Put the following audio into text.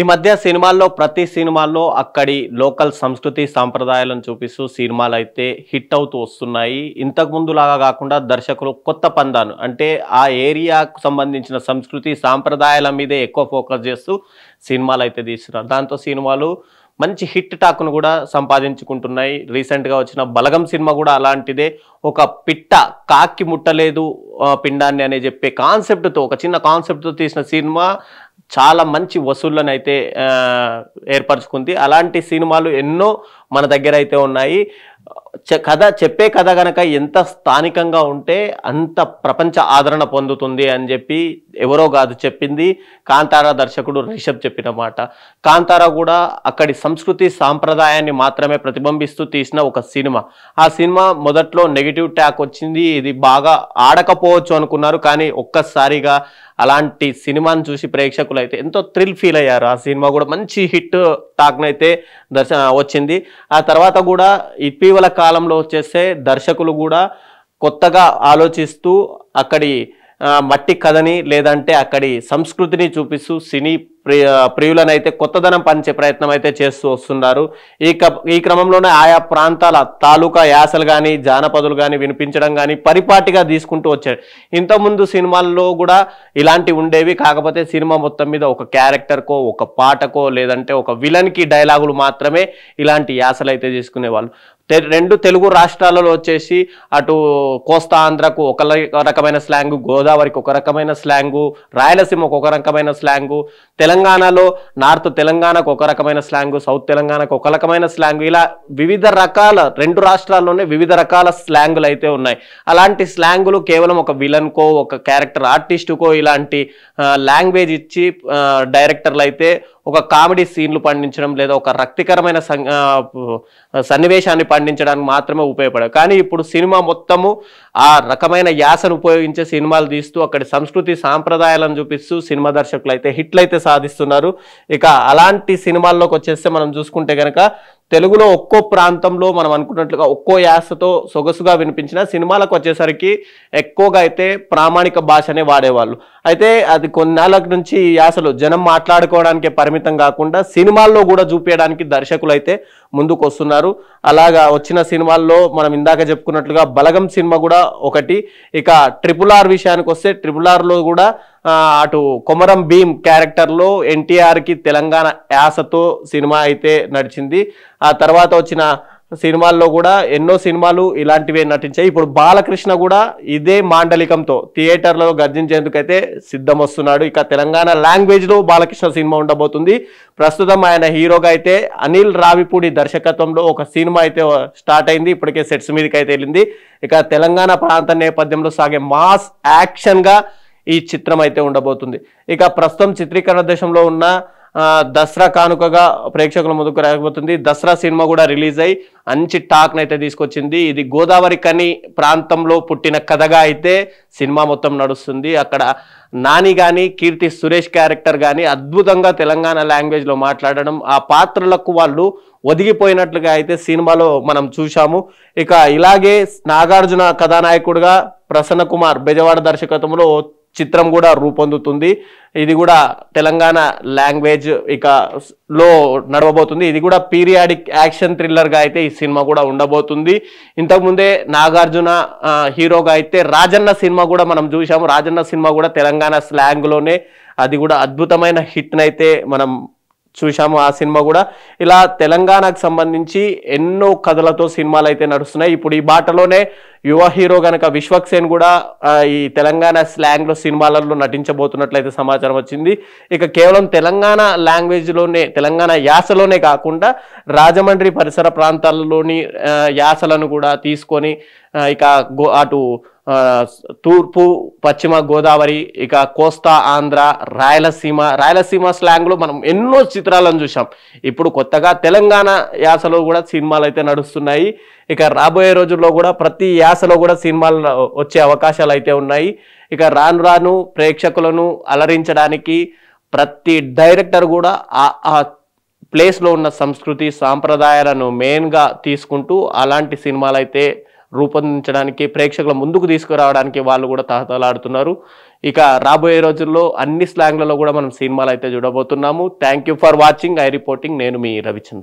ఈ మధ్య సినిమాల్లో ప్రతి సినిమాల్లో అక్కడి లోకల్ సంస్కృతి సాంప్రదాయాలను చూపిస్తూ సినిమాలు అయితే హిట్ అవుతూ వస్తున్నాయి ఇంతకుముందులాగా లాగా కాకుండా దర్శకులు కొత్త పందాను అంటే ఆ ఏరియాకు సంబంధించిన సంస్కృతి సాంప్రదాయాల మీదే ఎక్కువ ఫోకస్ చేస్తూ సినిమాలు అయితే తీస్తున్నారు దాంతో సినిమాలు మంచి హిట్ టాక్ను కూడా సంపాదించుకుంటున్నాయి రీసెంట్గా వచ్చిన బలగం సినిమా కూడా అలాంటిదే ఒక పిట్ట కాకి ముట్టలేదు పిండాన్ని అనే చెప్పే కాన్సెప్ట్తో ఒక చిన్న కాన్సెప్ట్తో తీసిన సినిమా చాలా మంచి వసూళ్ళను అయితే ఏర్పరచుకుంది అలాంటి సినిమాలు ఎన్నో మన దగ్గర అయితే ఉన్నాయి కథ చెప్పే కథ గనక ఎంత స్థానికంగా ఉంటే అంత ప్రపంచ ఆదరణ పొందుతుంది అని చెప్పి ఎవరో కాదు చెప్పింది కాంతారా దర్శకుడు రిషబ్ చెప్పిన మాట కాంతారా కూడా అక్కడి సంస్కృతి సాంప్రదాయాన్ని మాత్రమే ప్రతిబింబిస్తూ తీసిన ఒక సినిమా ఆ సినిమా మొదట్లో నెగిటివ్ ట్యాక్ వచ్చింది ఇది బాగా ఆడకపోవచ్చు అనుకున్నారు కానీ ఒక్కసారిగా అలాంటి సినిమాను చూసి ప్రేక్షకులు అయితే ఎంతో థ్రిల్ ఫీల్ అయ్యారు ఆ సినిమా కూడా మంచి హిట్ టాక్నైతే దర్శ వచ్చింది ఆ తర్వాత కూడా ఇప్పి ఇటీవల కాలంలో వచ్చేస్తే దర్శకులు కూడా కొత్తగా ఆలోచిస్తూ అక్కడి మట్టి కథని లేదంటే అక్కడి సంస్కృతిని చూపిస్తూ సినీ ప్రియ ప్రియులనైతే కొత్తదనం పంచే ప్రయత్నం అయితే చేస్తూ వస్తున్నారు ఈ ఈ క్రమంలోనే ఆయా ప్రాంతాల తాలూకా యాసలు కానీ జానపదులు కానీ వినిపించడం కానీ పరిపాటిగా తీసుకుంటూ వచ్చాడు ఇంతకుముందు సినిమాల్లో కూడా ఇలాంటివి ఉండేవి కాకపోతే సినిమా మొత్తం మీద ఒక క్యారెక్టర్కో ఒక పాటకో లేదంటే ఒక విలన్కి డైలాగులు మాత్రమే ఇలాంటి యాసలు అయితే తీసుకునేవాళ్ళు రెండు తెలుగు రాష్ట్రాలలో వచ్చేసి అటు కోస్తా ఆంధ్రకు ఒక రకమైన స్లాంగు గోదావరికి ఒక రకమైన స్లాంగు రాయలసీమకు ఒక రకమైన స్లాంగు తెలంగాణ తెలంగాణలో నార్త్ తెలంగాణకు ఒక రకమైన స్లాంగ్ సౌత్ తెలంగాణకు ఒక రకమైన స్లాంగ్ ఇలా వివిధ రకాల రెండు రాష్ట్రాల్లోనే వివిధ రకాల స్లాంగులు అయితే ఉన్నాయి అలాంటి స్లాంగులు కేవలం ఒక విలన్కో ఒక క్యారెక్టర్ ఆర్టిస్టుకో ఇలాంటి లాంగ్వేజ్ ఇచ్చి డైరెక్టర్లు అయితే ఒక కామెడీ సీన్లు పండించడం లేదా ఒక రక్తికరమైన సన్నివేశాన్ని పండించడానికి మాత్రమే ఉపయోగపడదు కానీ ఇప్పుడు సినిమా మొత్తము ఆ రకమైన యాసను ఉపయోగించే సినిమాలు తీస్తూ అక్కడి సంస్కృతి సాంప్రదాయాలను చూపిస్తూ సినిమా దర్శకులు అయితే హిట్లు అయితే సాధిస్తున్నారు ఇక అలాంటి సినిమాల్లోకి వచ్చేస్తే మనం చూసుకుంటే కనుక తెలుగులో ఒక్కో ప్రాంతంలో మనం అనుకున్నట్లుగా ఒక్కో యాసతో సొగసుగా వినిపించిన సినిమాలకు వచ్చేసరికి ఎక్కువగా అయితే ప్రామాణిక భాషనే వాడేవాళ్ళు అయితే అది కొన్నాళ్ళ నుంచి ఈ యాసలు జనం మాట్లాడుకోవడానికి పరిమితం కాకుండా సినిమాల్లో కూడా చూపించడానికి దర్శకులు అయితే ముందుకు వస్తున్నారు అలాగా వచ్చిన సినిమాల్లో మనం ఇందాక చెప్పుకున్నట్లుగా బలగం సినిమా కూడా ఒకటి ఇక ట్రిపుల్ ఆర్ విషయానికి వస్తే ట్రిపుల్ ఆర్లో కూడా అటు కొమరం భీమ్ క్యారెక్టర్లో ఎన్టీఆర్కి తెలంగాణ యాసతో సినిమా అయితే నడిచింది ఆ తర్వాత వచ్చిన సినిమాల్లో కూడా ఎన్నో సినిమాలు ఇలాంటివే నటించాయి ఇప్పుడు బాలకృష్ణ కూడా ఇదే మాండలికంతో థియేటర్లో గర్జించేందుకైతే సిద్ధం వస్తున్నాడు ఇక తెలంగాణ లాంగ్వేజ్లో బాలకృష్ణ సినిమా ఉండబోతుంది ప్రస్తుతం ఆయన హీరోగా అయితే అనిల్ రావిపూడి దర్శకత్వంలో ఒక సినిమా అయితే స్టార్ట్ అయింది ఇప్పటికే సెట్స్ మీదకి అయితే వెళ్ళింది ఇక తెలంగాణ ప్రాంత నేపథ్యంలో సాగే మాస్ యాక్షన్గా ఈ చిత్రం అయితే ఉండబోతుంది ఇక ప్రస్తుతం చిత్రీకరణ దేశంలో ఉన్న దసరా కానుకగా ప్రేక్షకుల ముందుకు రాకపోతుంది దసరా సినిమా కూడా రిలీజ్ అయ్యి మంచి టాక్ నైతే తీసుకొచ్చింది ఇది గోదావరి కని ప్రాంతంలో పుట్టిన కథగా అయితే సినిమా మొత్తం నడుస్తుంది అక్కడ నాని కానీ కీర్తి సురేష్ క్యారెక్టర్ కానీ అద్భుతంగా తెలంగాణ లాంగ్వేజ్లో మాట్లాడడం ఆ పాత్రలకు వాళ్ళు ఒదిగిపోయినట్లుగా అయితే సినిమాలో మనం చూశాము ఇక ఇలాగే నాగార్జున కథానాయకుడుగా ప్రసన్న కుమార్ బెజవాడ దర్శకత్వంలో చిత్రం కూడా రూపొందుతుంది ఇది కూడా తెలంగాణ లాంగ్వేజ్ ఇక లో నడవబోతుంది ఇది కూడా పీరియాడిక్ యాక్షన్ థ్రిల్లర్గా అయితే ఈ సినిమా కూడా ఉండబోతుంది ఇంతకుముందే నాగార్జున హీరోగా అయితే రాజన్న సినిమా కూడా మనం చూసాము రాజన్న సినిమా కూడా తెలంగాణ స్లాంగ్లోనే అది కూడా అద్భుతమైన హిట్నైతే మనం చూశాము ఆ సినిమా కూడా ఇలా తెలంగాణకు సంబంధించి ఎన్నో కథలతో సినిమాలు అయితే నడుస్తున్నాయి ఇప్పుడు ఈ బాటలోనే యువ హీరో గనక విశ్వక్ సేన్ కూడా ఈ తెలంగాణ స్లాంగ్లో సినిమాలలో నటించబోతున్నట్లయితే సమాచారం వచ్చింది ఇక కేవలం తెలంగాణ లాంగ్వేజ్లోనే తెలంగాణ యాసలోనే కాకుండా రాజమండ్రి పరిసర ప్రాంతాలలోని యాసలను కూడా తీసుకొని ఇక అటు తూర్పు పశ్చిమ గోదావరి ఇక కోస్తా ఆంధ్ర రాయలసీమ రాయలసీమ స్లాంగ్లో మనం ఎన్నో చిత్రాలను చూసాం ఇప్పుడు కొత్తగా తెలంగాణ యాసలో కూడా సినిమాలు అయితే నడుస్తున్నాయి ఇక రాబోయే రోజుల్లో కూడా ప్రతి యాసలో కూడా సినిమాలు వచ్చే అవకాశాలు అయితే ఉన్నాయి ఇక రాను రాను ప్రేక్షకులను అలరించడానికి ప్రతి డైరెక్టర్ కూడా ఆ ప్లేస్లో ఉన్న సంస్కృతి సాంప్రదాయాలను మెయిన్గా తీసుకుంటూ అలాంటి సినిమాలు అయితే రూపొందించడానికి ప్రేక్షకుల ముందుకు తీసుకురావడానికి వాళ్ళు కూడా తహతలాడుతున్నారు ఇక రాబోయే రోజుల్లో అన్ని స్లాంగ్లలో కూడా మనం సినిమాలు అయితే చూడబోతున్నాము thank for watching I reporting నేను మీ రవిచంద్ర